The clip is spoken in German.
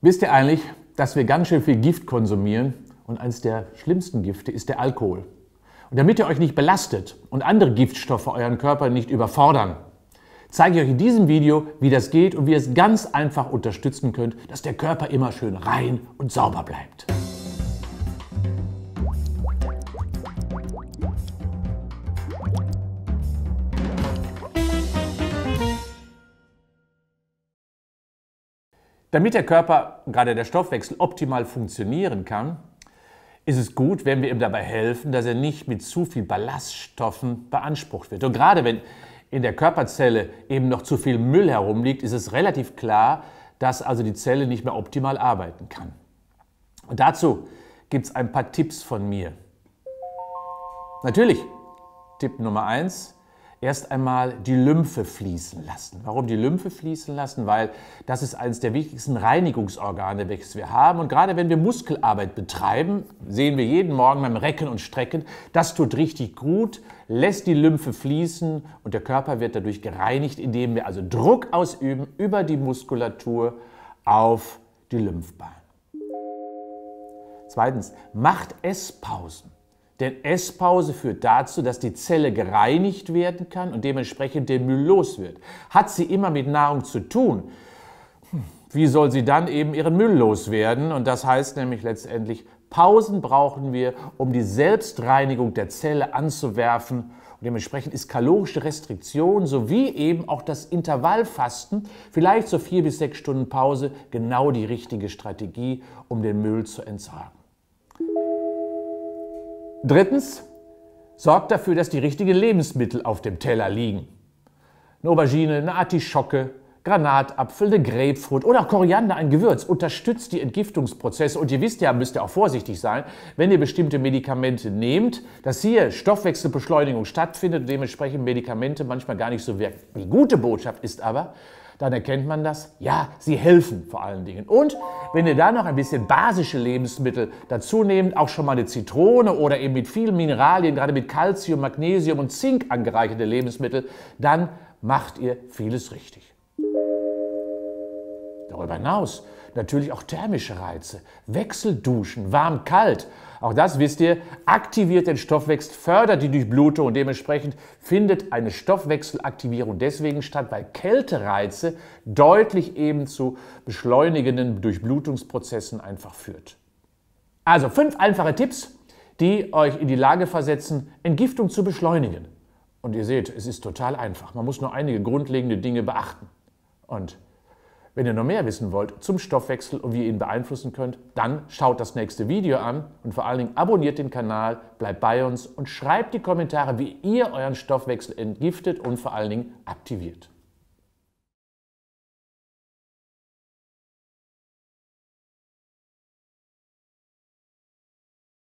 Wisst ihr eigentlich, dass wir ganz schön viel Gift konsumieren und eines der schlimmsten Gifte ist der Alkohol. Und damit ihr euch nicht belastet und andere Giftstoffe euren Körper nicht überfordern, zeige ich euch in diesem Video, wie das geht und wie ihr es ganz einfach unterstützen könnt, dass der Körper immer schön rein und sauber bleibt. Damit der Körper, gerade der Stoffwechsel, optimal funktionieren kann, ist es gut, wenn wir ihm dabei helfen, dass er nicht mit zu viel Ballaststoffen beansprucht wird. Und gerade wenn in der Körperzelle eben noch zu viel Müll herumliegt, ist es relativ klar, dass also die Zelle nicht mehr optimal arbeiten kann. Und dazu gibt es ein paar Tipps von mir. Natürlich, Tipp Nummer eins: erst einmal die Lymphe fließen lassen. Warum die Lymphe fließen lassen? Weil das ist eines der wichtigsten Reinigungsorgane, welches wir haben. Und gerade wenn wir Muskelarbeit betreiben, sehen wir jeden Morgen beim Recken und Strecken, das tut richtig gut, lässt die Lymphe fließen und der Körper wird dadurch gereinigt, indem wir also Druck ausüben über die Muskulatur auf die Lymphbahn. Zweitens, macht Esspausen. Denn Esspause führt dazu, dass die Zelle gereinigt werden kann und dementsprechend der Müll los wird. Hat sie immer mit Nahrung zu tun, hm, wie soll sie dann eben ihren Müll loswerden? Und das heißt nämlich letztendlich, Pausen brauchen wir, um die Selbstreinigung der Zelle anzuwerfen. Und dementsprechend ist kalorische Restriktion sowie eben auch das Intervallfasten, vielleicht so vier bis sechs Stunden Pause, genau die richtige Strategie, um den Müll zu entsorgen. Drittens, sorgt dafür, dass die richtigen Lebensmittel auf dem Teller liegen. Eine Aubergine, eine Artischocke, Granatapfel, eine Grapefruit oder auch Koriander, ein Gewürz, unterstützt die Entgiftungsprozesse. Und ihr wisst ja, müsst ihr auch vorsichtig sein, wenn ihr bestimmte Medikamente nehmt, dass hier Stoffwechselbeschleunigung stattfindet und dementsprechend Medikamente manchmal gar nicht so wirken. Die gute Botschaft ist aber, dann erkennt man das. Ja, sie helfen vor allen Dingen. Und wenn ihr da noch ein bisschen basische Lebensmittel dazu nehmt, auch schon mal eine Zitrone oder eben mit vielen Mineralien, gerade mit Calcium, Magnesium und Zink angereicherte Lebensmittel, dann macht ihr vieles richtig. Darüber hinaus natürlich auch thermische Reize, Wechselduschen, warm, kalt. Auch das wisst ihr, aktiviert den Stoffwechsel, fördert die Durchblutung und dementsprechend findet eine Stoffwechselaktivierung deswegen statt, weil Kältereize deutlich eben zu beschleunigenden Durchblutungsprozessen einfach führt. Also fünf einfache Tipps, die euch in die Lage versetzen, Entgiftung zu beschleunigen. Und ihr seht, es ist total einfach. Man muss nur einige grundlegende Dinge beachten. Und wenn ihr noch mehr wissen wollt zum Stoffwechsel und wie ihr ihn beeinflussen könnt, dann schaut das nächste Video an und vor allen Dingen abonniert den Kanal, bleibt bei uns und schreibt die Kommentare, wie ihr euren Stoffwechsel entgiftet und vor allen Dingen aktiviert.